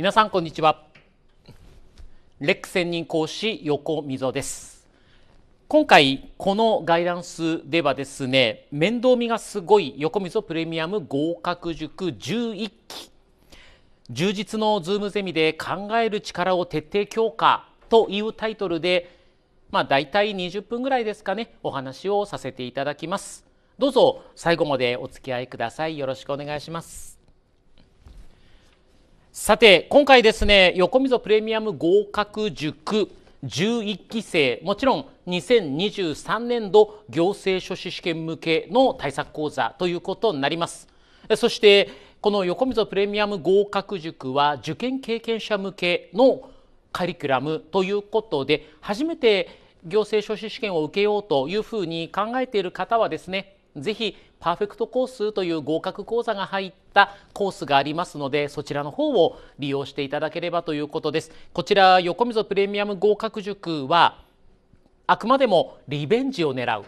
皆さんこんにちはレック専任講師横溝です今回このガイダンスではですね面倒見がすごい横溝プレミアム合格塾11期充実のズームゼミで考える力を徹底強化というタイトルでまあ大体20分ぐらいですかねお話をさせていただきますどうぞ最後までお付き合いくださいよろしくお願いしますさて今回ですね横溝プレミアム合格塾11期生もちろん2023年度行政書士試験向けの対策講座ということになりますそしてこの横溝プレミアム合格塾は受験経験者向けのカリキュラムということで初めて行政書士試験を受けようというふうに考えている方はですねぜひパーフェクトコースという合格講座が入ったコースがありますのでそちらの方を利用していただければということですこちら横溝プレミアム合格塾はあくまでもリベンジを狙う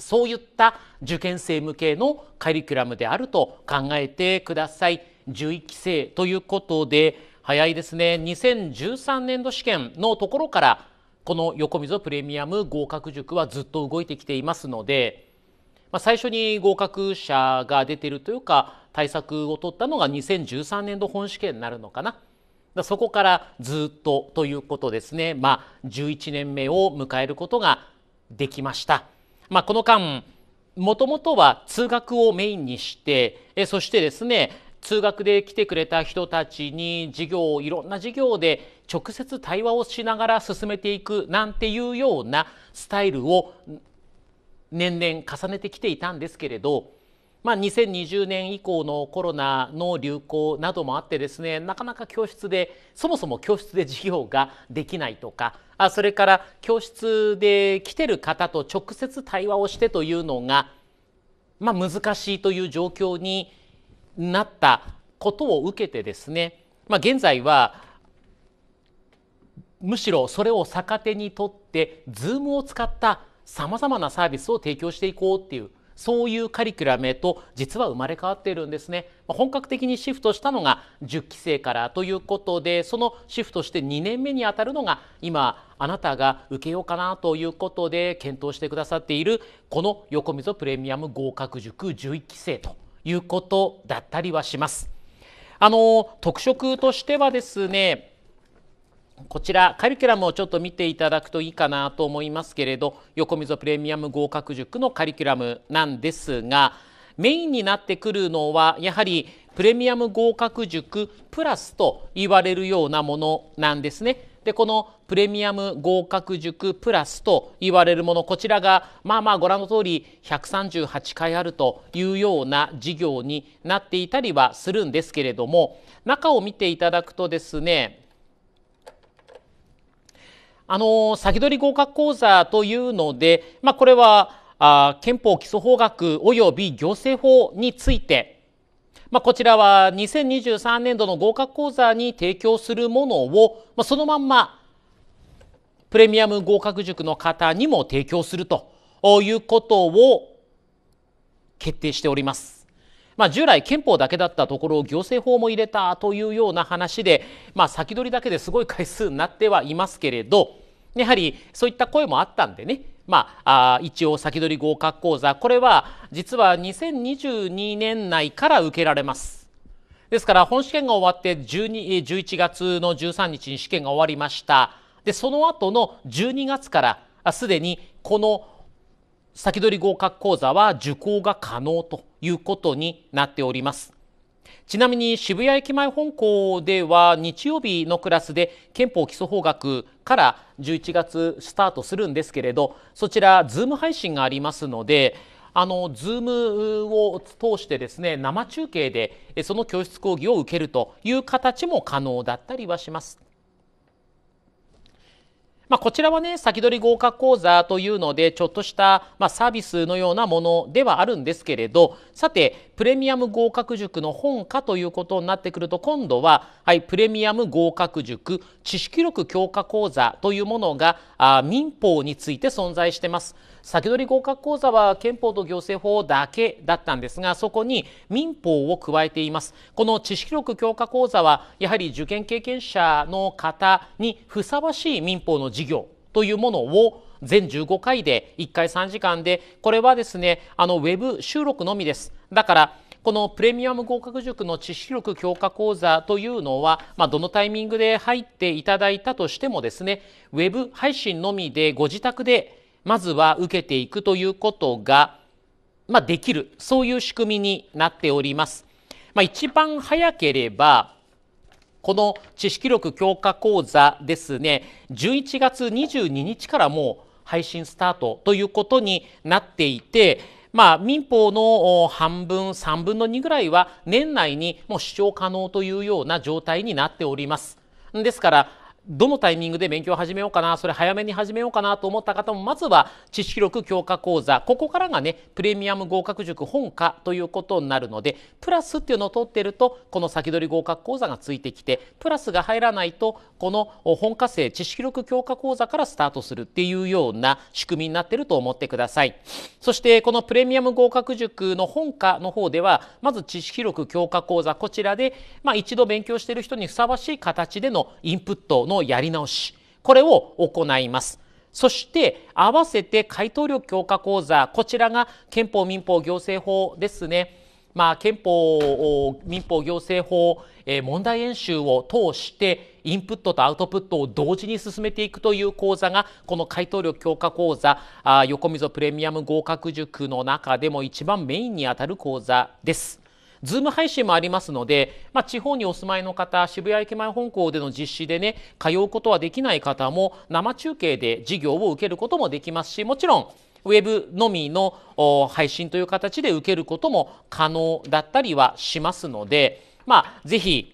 そういった受験生向けのカリキュラムであると考えてください11期生ということで早いですね2013年度試験のところからこの横溝プレミアム合格塾はずっと動いてきていますのでまあ、最初に合格者が出てるというか対策を取ったのが2013年度本試験になるのかな。そこからずっとということですね、まあ、11年目を迎えることができました。まあ、この間もともとは通学をメインにしてえそしてですね通学で来てくれた人たちに授業をいろんな授業で直接対話をしながら進めていくなんていうようなスタイルを年々重ねてきていたんですけれど、まあ、2020年以降のコロナの流行などもあってですねなかなか教室でそもそも教室で授業ができないとかあそれから教室で来てる方と直接対話をしてというのが、まあ、難しいという状況になったことを受けてですね、まあ、現在はむしろそれを逆手にとって Zoom を使ったさまざまなサービスを提供していこうっていうそういうカリキュラムへと実は生まれ変わっているんですね。本格的にシフトしたのが10期生からということでそのシフトして2年目にあたるのが今あなたが受けようかなということで検討してくださっているこの横溝プレミアム合格塾11期生ということだったりはします。あの特色としてはですねこちらカリキュラムをちょっと見ていただくといいかなと思いますけれど横溝プレミアム合格塾のカリキュラムなんですがメインになってくるのはやはりプレミアム合格塾プラスと言われるようなものなんですね。でこのプレミアム合格塾プラスと言われるものこちらがまあまあご覧の通り138回あるというような事業になっていたりはするんですけれども中を見ていただくとですねあの先取り合格講座というので、まあ、これはあ憲法基礎法学および行政法について、まあ、こちらは2023年度の合格講座に提供するものを、まあ、そのまんまプレミアム合格塾の方にも提供するということを決定しております。まあ、従来憲法だけだったところを行政法も入れたというような話で、まあ、先取りだけですごい回数になってはいますけれどやはりそういった声もあったんでねまあ、一応先取り合格講座これは実は2022年内から受けられます。ですから本試験が終わって1 11月の13日に試験が終わりましたでその後の12月からすでにこの先取り合格講座は受講が可能ということになっております。ちなみに渋谷駅前本校では日曜日のクラスで憲法基礎法学から11月スタートするんですけれどそちらズーム配信がありますのであの Zoom を通してですね生中継でその教室講義を受けるという形も可能だったりはします。まあ、こちらはね先取り合格講座というのでちょっとした、まあ、サービスのようなものではあるんですけれどさてプレミアム合格塾の本かということになってくると今度は、はい、プレミアム合格塾知識力強化講座というものがあ民法について存在してます。先取り合格講座は憲法と行政法だけだったんですがそこに民法を加えていますこの知識力強化講座はやはり受験経験者の方にふさわしい民法の授業というものを全15回で1回3時間でこれはですねあのウェブ収録のみですだからこのプレミアム合格塾の知識力強化講座というのは、まあ、どのタイミングで入っていただいたとしてもですねウェブ配信のみでご自宅でまずは受けていくということが、まあ、できるそういう仕組みになっております。まあ、一番早ければこの知識力強化講座ですね11月22日からもう配信スタートということになっていて、まあ、民法の半分3分の2ぐらいは年内にもう視聴可能というような状態になっております。ですからどのタイミングで勉強を始めようかなそれ早めに始めようかなと思った方もまずは知識力強化講座ここからがねプレミアム合格塾本科ということになるのでプラスっていうのを取ってるとこの先取り合格講座がついてきてプラスが入らないとこの本科生知識力強化講座からスタートするっていうような仕組みになってると思ってくださいそしてこのプレミアム合格塾の本科の方ではまず知識力強化講座こちらで、まあ、一度勉強してる人にふさわしい形でのインプットののやり直しこれを行います。そして合わせて回答力強化講座こちらが憲法民法行政法ですね。まあ、憲法民法行政法、え問題演習を通してインプットとアウトプットを同時に進めていくという講座がこの回答力強化講座あ横溝プレミアム合格塾の中でも一番メインにあたる講座です。ズーム配信もありますので、まあ、地方にお住まいの方渋谷駅前本校での実施でね通うことはできない方も生中継で授業を受けることもできますしもちろんウェブのみの配信という形で受けることも可能だったりはしますので、まあ、ぜひ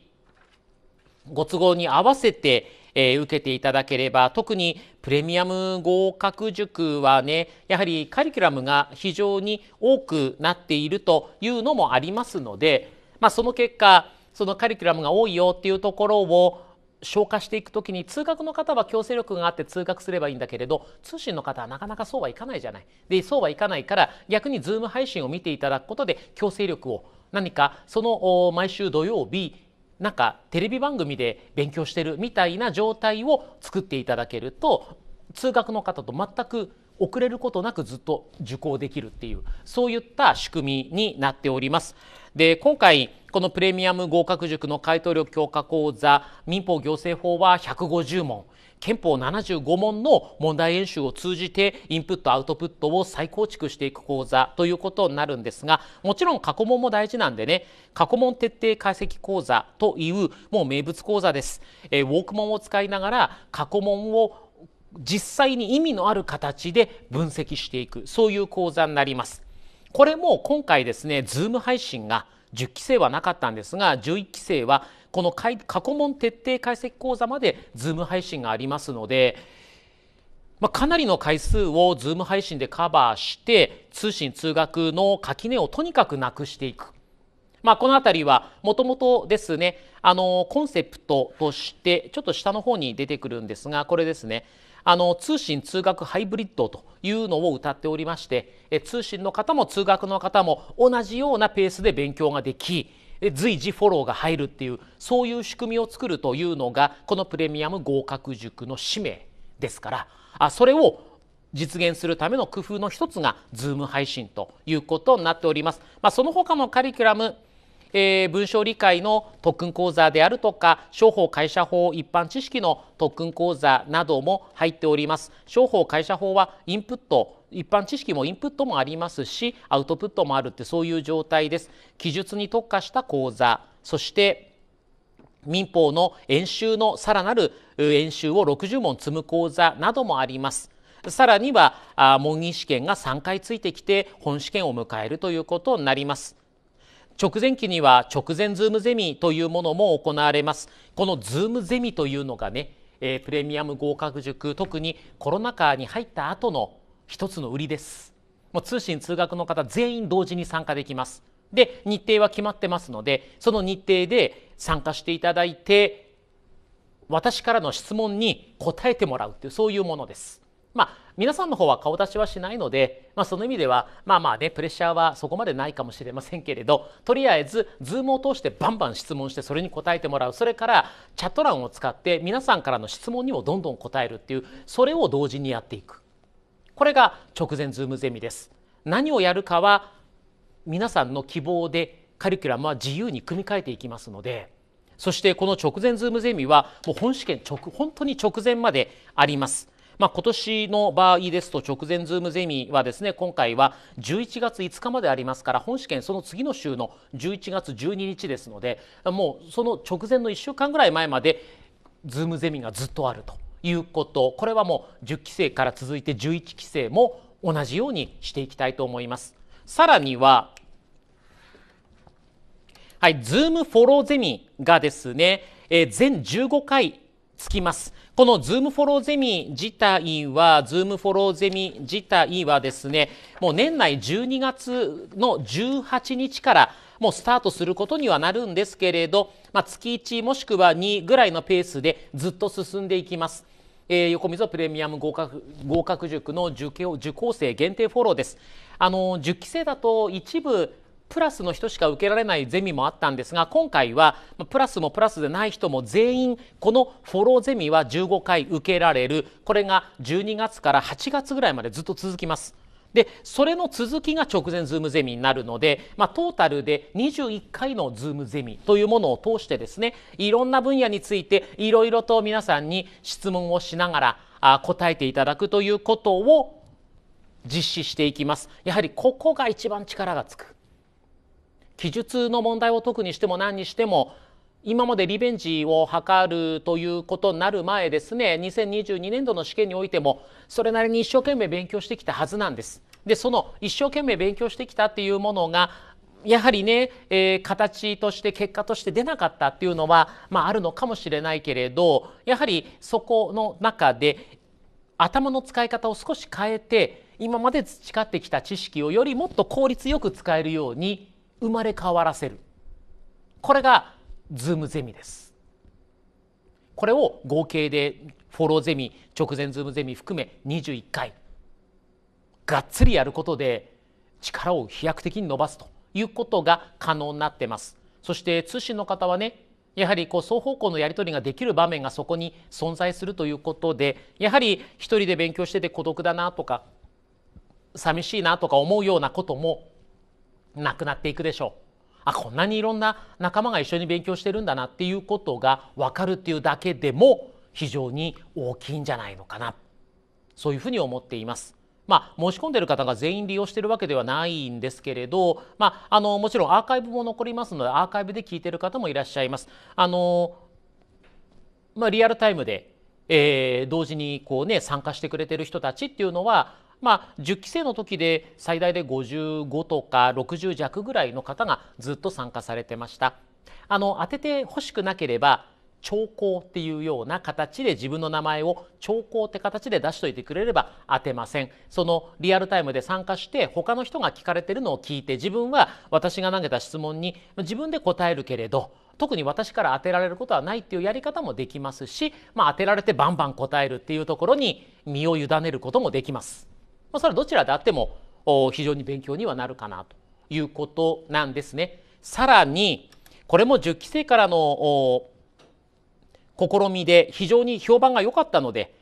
ご都合に合わせてえー、受けていただければ特にプレミアム合格塾はねやはりカリキュラムが非常に多くなっているというのもありますので、まあ、その結果そのカリキュラムが多いよっていうところを消化していくときに通学の方は強制力があって通学すればいいんだけれど通信の方はなかなかそうはいかないじゃないでそうはいかないから逆にズーム配信を見ていただくことで強制力を何かその毎週土曜日なんかテレビ番組で勉強してるみたいな状態を作っていただけると通学の方と全く遅れることなくずっと受講できるっていうそういった仕組みになっております。で今回このプレミアム合格塾の回答力強化講座民法行政法は150問憲法75問の問題演習を通じてインプットアウトプットを再構築していく講座ということになるんですがもちろん過去問も大事なんでね過去問徹底解析講座というもう名物講座です、えー、ウォーク問ンを使いながら過去問を実際に意味のある形で分析していくそういう講座になりますこれも今回ですね Zoom 配信が10期生はなかったんですが11期生はこの過去問徹底解析講座まで Zoom 配信がありますので、まあ、かなりの回数を Zoom 配信でカバーして通信通学の垣根をとにかくなくしていく。まあ、この辺りはもともとですねあのコンセプトとしてちょっと下の方に出てくるんですがこれですねあの通信通学ハイブリッドというのを歌っておりまして通信の方も通学の方も同じようなペースで勉強ができ随時フォローが入るっていうそういう仕組みを作るというのがこのプレミアム合格塾の使命ですからあそれを実現するための工夫の一つが Zoom 配信ということになっております。まあ、その他のカリキュラムえー、文章理解の特訓講座であるとか商法会社法一般知識の特訓講座なども入っております商法会社法はインプット一般知識もインプットもありますしアウトプットもあるってそういう状態です。記述に特化した講座そして民法の演習のさらなる演習を60問積む講座などもあります。さらには模擬試験が3回ついてきて本試験を迎えるということになります。直前期には直前ズームゼミというものも行われます。このズームゼミというのがね、えプレミアム合格塾特にコロナ禍に入った後の一つの売りですもう通信通学の方全員同時に参加できますで日程は決まってますのでその日程で参加していただいて私からの質問に答えてもらうというそういうものです。まあ、皆さんの方は顔出しはしないので、まあ、その意味ではまあまあねプレッシャーはそこまでないかもしれませんけれどとりあえずズームを通してバンバン質問してそれに答えてもらうそれからチャット欄を使って皆さんからの質問にもどんどん答えるっていうそれを同時にやっていくこれが直前ズームゼミです何をやるかは皆さんの希望でカリキュラムは自由に組み替えていきますのでそしてこの直前ズームゼミはもう本試験直本当に直前まであります。まあ、今年の場合ですと直前ズームゼミはですね今回は11月5日までありますから本試験その次の週の11月12日ですのでもうその直前の1週間ぐらい前までズームゼミがずっとあるということこれはもう10期生から続いて11期生も同じようにしていきたいと思います。さらにははい、Zoom フォローゼミがですね、えー、全15回つきます。この Zoom フォローゼミ自体は、Zoom フォローゼミ自体はですね、もう年内12月の18日からもうスタートすることにはなるんですけれど、まあ、月1もしくは2ぐらいのペースでずっと進んでいきます。えー、横溝プレミアム合格合格塾の受験受講生限定フォローです。あの10期生だと一部プラスの人しか受けられないゼミもあったんですが今回はプラスもプラスでない人も全員このフォローゼミは15回受けられるこれが12月から8月ぐらいまでずっと続きます。でそれの続きが直前ズームゼミになるので、まあ、トータルで21回のズームゼミというものを通してですねいろんな分野についていろいろと皆さんに質問をしながらあ答えていただくということを実施していきます。やはりここが一番力がつく記述の問題を解くにしても何にしても今までリベンジを図るということになる前ですね2022年度の試験においてもそれなりに一生懸命勉強してきたはずなんです。でその一生懸命勉強してきたっていうものがやはりね、えー、形として結果として出なかったっていうのは、まあ、あるのかもしれないけれどやはりそこの中で頭の使い方を少し変えて今まで培ってきた知識をよりもっと効率よく使えるように生まれ変わらせる。これがズームゼミですこれを合計でフォローゼミ直前ズームゼミ含め21回がっつりやることで力を飛躍的に伸ばすということが可能になってますそして通信の方はねやはりこう双方向のやり取りができる場面がそこに存在するということでやはり一人で勉強してて孤独だなとか寂しいなとか思うようなこともなくなっていくでしょう。あこんなにいろんな仲間が一緒に勉強してるんだなっていうことが分かるっていうだけでも非常に大きいんじゃないのかなそういうふうに思っています。まあ、申し込んでる方が全員利用してるわけではないんですけれど、まあ、あのもちろんアーカイブも残りますのでアーカイブで聞いてる方もいらっしゃいます。あのまあ、リアルタイムでえー、同時にこう、ね、参加してくれてる人たちっていうのはまあ、10期生の時で最大で55とか60弱ぐらいの方がずっと参加されてました。あの当ててほしくなければ兆候っていうような形で自分の名前を兆候って形で出しといてくれれば当てませんそのリアルタイムで参加して他の人が聞かれてるのを聞いて自分は私が投げた質問に自分で答えるけれど特に私から当てられることはないっていうやり方もできますし、まあ、当てられてバンバン答えるっていうところに身を委ねることもできます。まあ、それはどちらであっても非常に勉強にはなるかなということなんですね。さらにこれも10期生からの試みで非常に評判が良かったので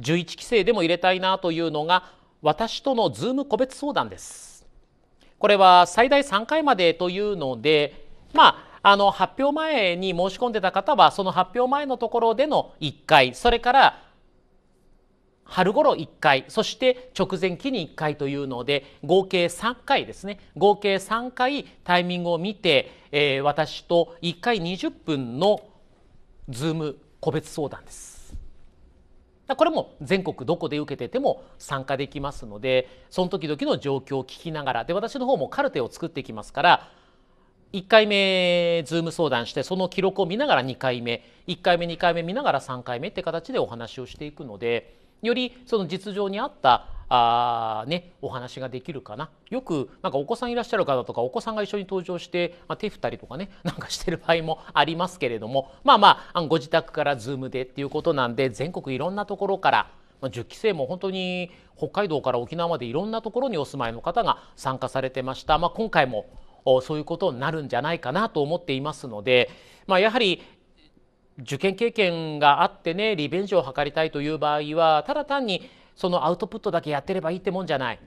11期生でも入れたいなというのが私とのズーム個別相談です。これは最大3回までというので、まあ、あの発表前に申し込んでた方はその発表前のところでの1回それから春頃1回そして直前期に1回というので合計3回ですね合計3回タイミングを見て、えー、私と1回20分のズーム個別相談です。これも全国どこで受けてても参加できますのでその時々の状況を聞きながらで私の方もカルテを作っていきますから1回目ズーム相談してその記録を見ながら2回目1回目2回目見ながら3回目って形でお話をしていくので。よりその実情に合ったあね、お話ができるかなよくなんかお子さんいらっしゃる方とかお子さんが一緒に登場して、まあ、手振ったりとかね なんかしてる場合もありますけれどもまあまあご自宅から Zoom でっていうことなんで全国いろんなところからまあ、10期生も本当に北海道から沖縄までいろんなところにお住まいの方が参加されてました、まあ、今回もそういうことになるんじゃないかなと思っていますので、まあ、やはり受験経験があってねリベンジを図りたいという場合はただ単にそのアウトプットだけやってればいいってもんじゃない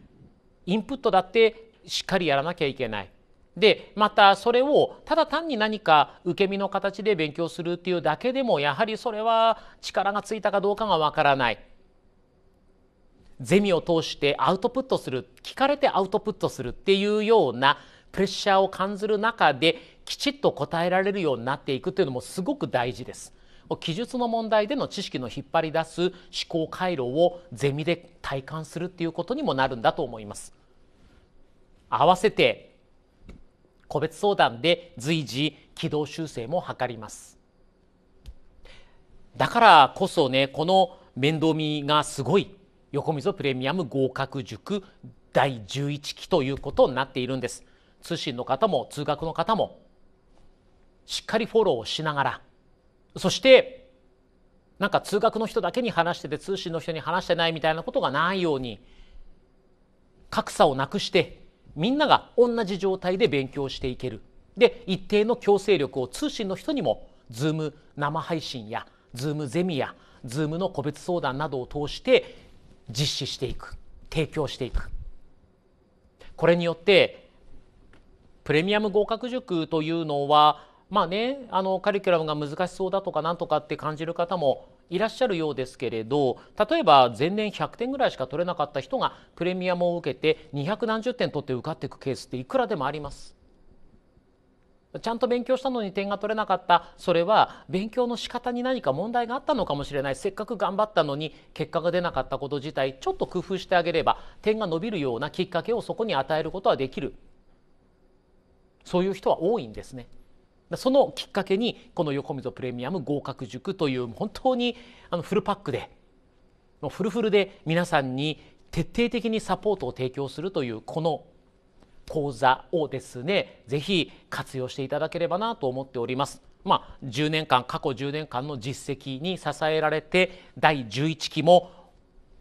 インプットだってしっかりやらなきゃいけないでまたそれをただ単に何か受け身の形で勉強するっていうだけでもやはりそれは力がついたかどうかがわからないゼミを通してアウトプットする聞かれてアウトプットするっていうようなプレッシャーを感じる中できちっと答えられるようになっていくというのもすごく大事です。記述の問題での知識の引っ張り出す思考回路をゼミで体感するっていうことにもなるんだと思います。合わせて個別相談で随時軌道修正も図ります。だからこそねこの面倒見がすごい横溝プレミアム合格塾第11期ということになっているんです。通信の方も通学の方もしっかりフォローをしながらそしてなんか通学の人だけに話してて通信の人に話してないみたいなことがないように格差をなくしてみんなが同じ状態で勉強していけるで一定の強制力を通信の人にも Zoom 生配信や Zoom ゼミや Zoom の個別相談などを通して実施していく提供していくこれによってプレミアム合格塾というのはまあねあのカリキュラムが難しそうだとかなんとかって感じる方もいらっしゃるようですけれど例えば前年100点ぐらいしか取れなかった人がプレミアムを受けて200何十点取って受かっていくケースっていくらでもあります。ちゃんと勉強したのに点が取れなかったそれは勉強の仕方に何か問題があったのかもしれないせっかく頑張ったのに結果が出なかったこと自体ちょっと工夫してあげれば点が伸びるようなきっかけをそこに与えることはできるそういう人は多いんですね。そのきっかけにこの横溝プレミアム合格塾という本当にあのフルパックでもうフルフルで皆さんに徹底的にサポートを提供するというこの講座をですねぜひ活用していただければなと思っております。まあ、10年間過去10年間の実績に支えられて第11期も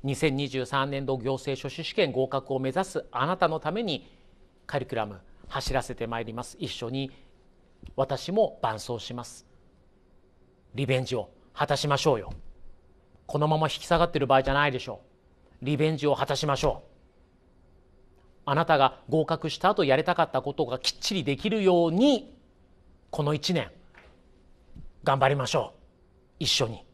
2023年度行政書士試験合格を目指すあなたのためにカリキュラム走らせてまいります一緒に私も伴走しますリベンジを果たしましょうよこのまま引き下がってる場合じゃないでしょうリベンジを果たしましょうあなたが合格した後やりたかったことがきっちりできるようにこの1年頑張りましょう一緒に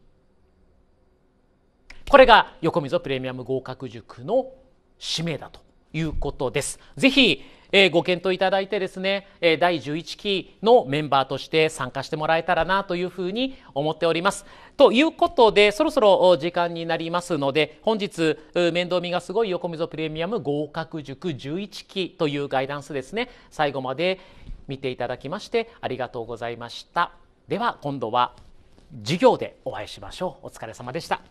これが横溝プレミアム合格塾の使命だということです。ぜひえー、ご検討いただいてですね、えー、第11期のメンバーとして参加してもらえたらなというふうに思っております。ということでそろそろ時間になりますので本日面倒見がすごい横溝プレミアム合格塾11期というガイダンスですね最後まで見ていただきましてありがとうございました。では今度は授業でお会いしましょう。お疲れ様でした。